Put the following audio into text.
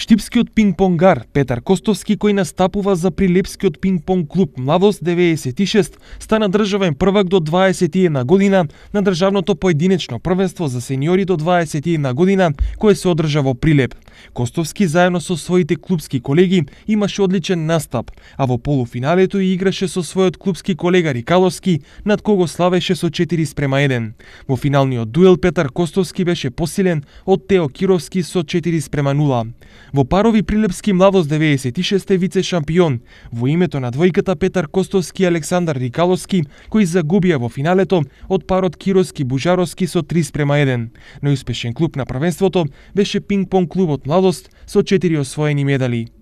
Штипскиот пинг-понгар Петар Костовски, кој настапува за Прилепскиот пинг-понг клуб Младост 96, стана државен првак до 21 година на државното поединечно првенство за сениори до 21 година, кое се одржа во Прилеп. Костовски заедно со своите клубски колеги имаше одличен настап, а во полуфиналето и играше со својот клубски колега Рикаловски, над кого славеше со 4 спрема 1. Во финалниот дуел Петар Костовски беше посилен од Тео Кировски со 4 спрема 0. Во парови Прилепски младост 96 е вице шампион. Во името на двојката Петар Костовски и Александар Рикаловски, кои загубија во финалето од парот Кировски Бужаровски со 3 спрема 1. Неуспешен клуб на првенството беше пинг-понг клубот младост со 4 освоени медали.